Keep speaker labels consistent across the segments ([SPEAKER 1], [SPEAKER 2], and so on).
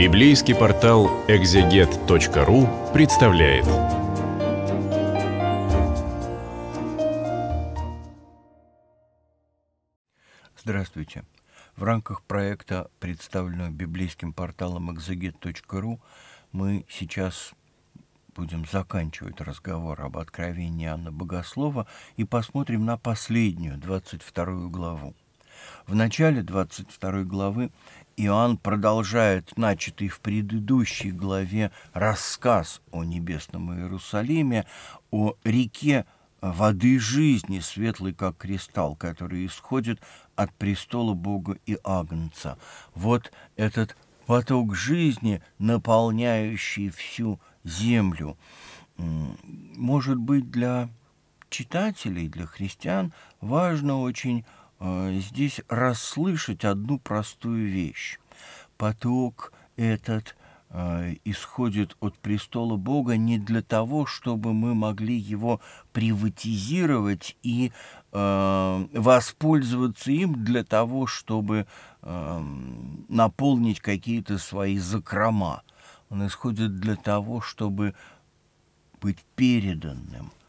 [SPEAKER 1] Библейский портал экзегет.ру представляет. Здравствуйте. В рамках проекта, представленного библейским порталом экзегет.ру, мы сейчас будем заканчивать разговор об откровении Анна Богослова и посмотрим на последнюю, 22 главу. В начале 22 главы Иоанн продолжает начатый в предыдущей главе рассказ о небесном Иерусалиме, о реке воды жизни, светлый как кристалл, который исходит от престола Бога и Агнца. Вот этот поток жизни, наполняющий всю землю. Может быть, для читателей, для христиан важно очень Э, здесь расслышать одну простую вещь. Поток этот э, исходит от престола Бога не для того, чтобы мы могли его приватизировать и э, воспользоваться им для того, чтобы э, наполнить какие-то свои закрома. Он исходит для того, чтобы быть переданным –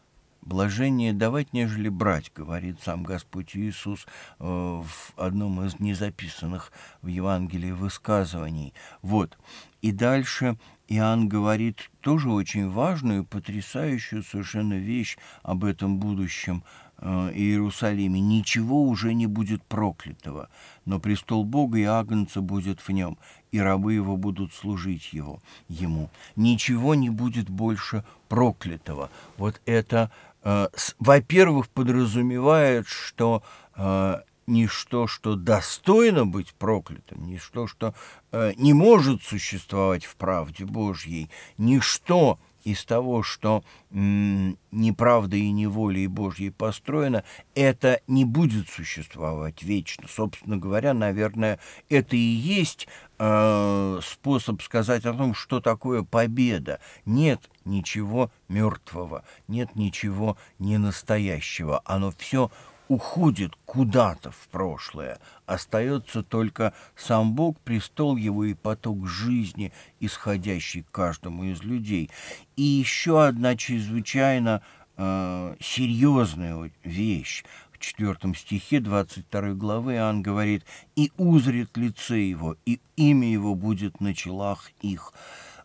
[SPEAKER 1] Блажение давать, нежели брать, говорит сам Господь Иисус э, в одном из незаписанных в Евангелии высказываний. Вот. И дальше Иоанн говорит тоже очень важную, потрясающую совершенно вещь об этом будущем э, Иерусалиме. Ничего уже не будет проклятого, но престол Бога и Агнца будет в нем, и рабы его будут служить его, ему. Ничего не будет больше проклятого. Вот это Э, во-первых, подразумевает, что э, ничто, что достойно быть проклятым, ничто, что э, не может существовать в правде Божьей, ничто, из того, что неправдой и неволей Божьей построена, это не будет существовать вечно. Собственно говоря, наверное, это и есть э, способ сказать о том, что такое победа. Нет ничего мертвого, нет ничего ненастоящего. Оно все уходит куда-то в прошлое. Остается только сам Бог, престол его и поток жизни, исходящий каждому из людей. И еще одна чрезвычайно э, серьезная вещь. В четвертом стихе 22 главы Иоанн говорит «И узрит лице его, и имя его будет на челах их».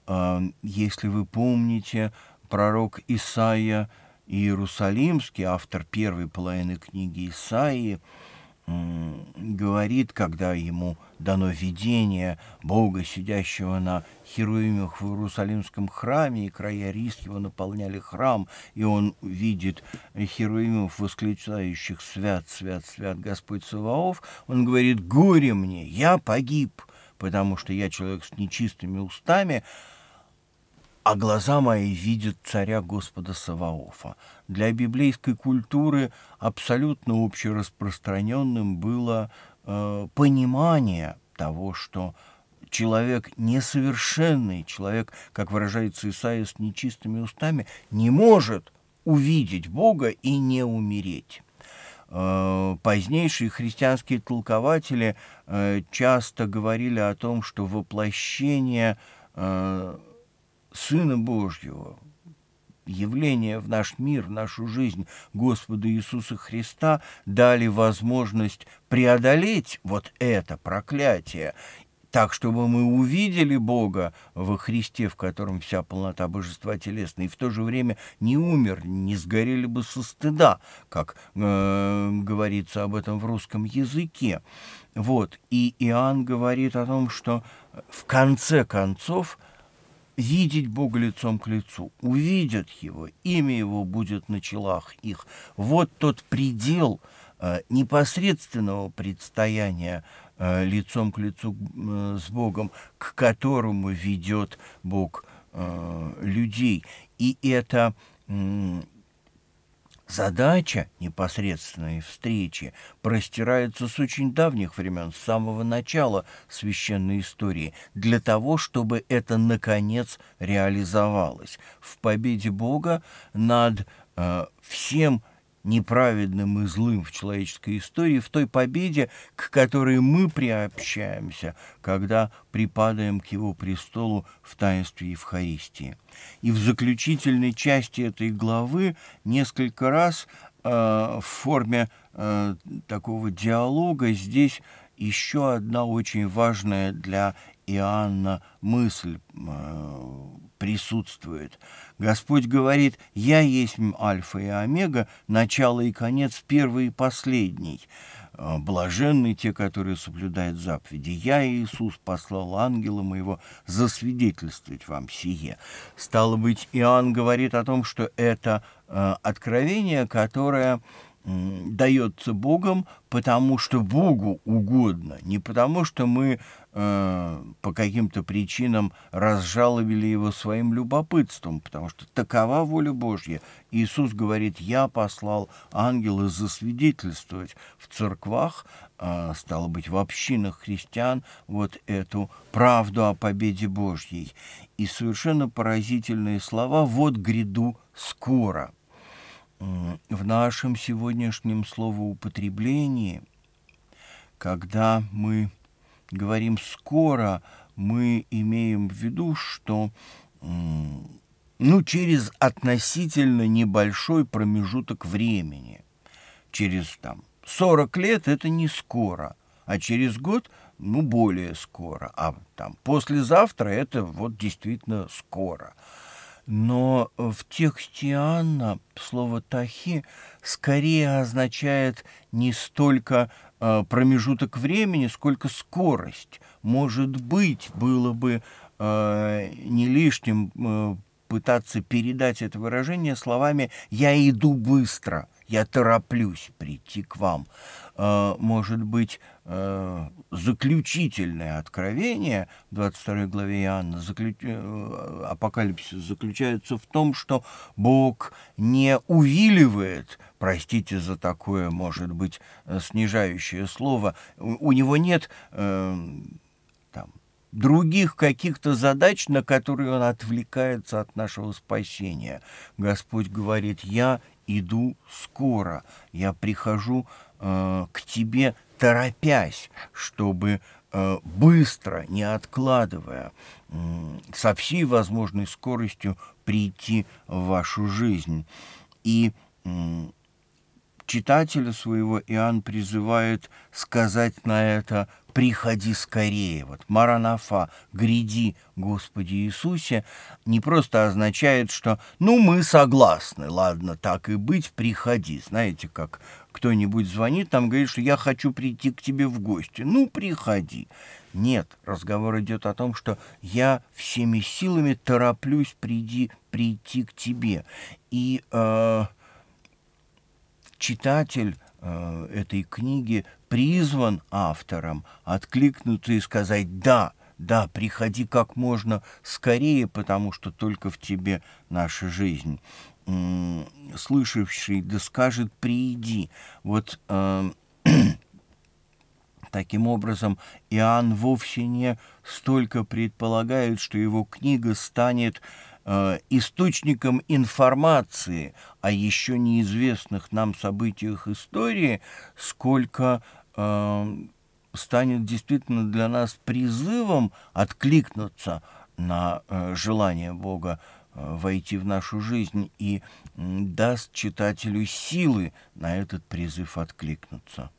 [SPEAKER 1] Э, если вы помните, пророк Исаия – Иерусалимский, автор первой половины книги Исаии, говорит, когда ему дано видение Бога, сидящего на Херуимах в Иерусалимском храме, и края рис его наполняли храм, и он видит Херуимов, восклицающих «Свят, свят, свят Господь Саваоф», он говорит «Горе мне, я погиб, потому что я человек с нечистыми устами, а глаза мои видят царя Господа Саваофа. Для библейской культуры абсолютно общераспространенным было э, понимание того, что человек несовершенный, человек, как выражается Исаия с нечистыми устами, не может увидеть Бога и не умереть. Э, позднейшие христианские толкователи э, часто говорили о том, что воплощение э, Сына Божьего, явление в наш мир, в нашу жизнь Господа Иисуса Христа дали возможность преодолеть вот это проклятие, так, чтобы мы увидели Бога во Христе, в котором вся полнота божества телесная, и в то же время не умер, не сгорели бы со стыда, как э, говорится об этом в русском языке. Вот, и Иоанн говорит о том, что в конце концов – видеть Бога лицом к лицу, увидят Его, имя Его будет на челах их. Вот тот предел э, непосредственного предстояния э, лицом к лицу э, с Богом, к которому ведет Бог людей. И это Задача непосредственной встречи простирается с очень давних времен, с самого начала священной истории, для того, чтобы это, наконец, реализовалось в победе Бога над э, всем миром, неправедным и злым в человеческой истории, в той победе, к которой мы приобщаемся, когда припадаем к его престолу в таинстве Евхаристии. И в заключительной части этой главы несколько раз э, в форме э, такого диалога здесь еще одна очень важная для Иоанна мысль э, присутствует. Господь говорит, «Я есть Альфа и Омега, начало и конец, первый и последний». А, блаженны те, которые соблюдают заповеди. Я, Иисус, послал ангела моего засвидетельствовать вам сие. Стало быть, Иоанн говорит о том, что это а, откровение, которое дается Богом, потому что Богу угодно, не потому что мы э, по каким-то причинам разжаловали его своим любопытством, потому что такова воля Божья. Иисус говорит, я послал ангела засвидетельствовать в церквах, э, стало быть, в общинах христиан, вот эту правду о победе Божьей. И совершенно поразительные слова «вот гряду скоро». Э, в нашем сегодняшнем словоупотреблении, когда мы говорим «скоро», мы имеем в виду, что ну, через относительно небольшой промежуток времени. Через там 40 лет это не скоро, а через год ну более скоро, а там послезавтра это вот действительно скоро но э, в тексте Анна слово «тахи» скорее означает не столько э, промежуток времени, сколько скорость. Может быть, было бы э, не лишним пытаться передать это выражение словами «я иду быстро», я тороплюсь прийти к вам. Э, может быть, э, заключительное откровение в 22 главе Иоанна, заключ... Э, апокалипсис заключается в том, что Бог не увиливает, простите за такое, может быть, снижающее слово, у него нет там других каких-то задач, на которые он отвлекается от нашего спасения. Господь говорит, я иду скоро, я прихожу э, к тебе, торопясь, чтобы э, быстро, не откладывая, э, со всей возможной скоростью прийти в вашу жизнь. И э, читателя своего Иоанн призывает сказать на это приходи скорее, вот Маранафа, гряди, Господи Иисусе, не просто означает, что ну мы согласны, ладно, так и быть, приходи. Знаете, как кто-нибудь звонит, там говорит, что я хочу прийти к тебе в гости. Ну, приходи. Нет, разговор идет о том, что я всеми силами тороплюсь приди, прийти к тебе. И э, читатель Э, этой книги призван автором откликнуться и сказать «да», да, приходи как можно скорее, потому что только в тебе наша жизнь. Слышавший да скажет приди Вот э, Таким образом, Иоанн вовсе не столько предполагает, что его книга станет э, Э, источником информации о еще неизвестных нам событиях истории, сколько э, станет действительно для нас призывом откликнуться на э, желание Бога э, войти в нашу жизнь и даст читателю силы на этот призыв откликнуться.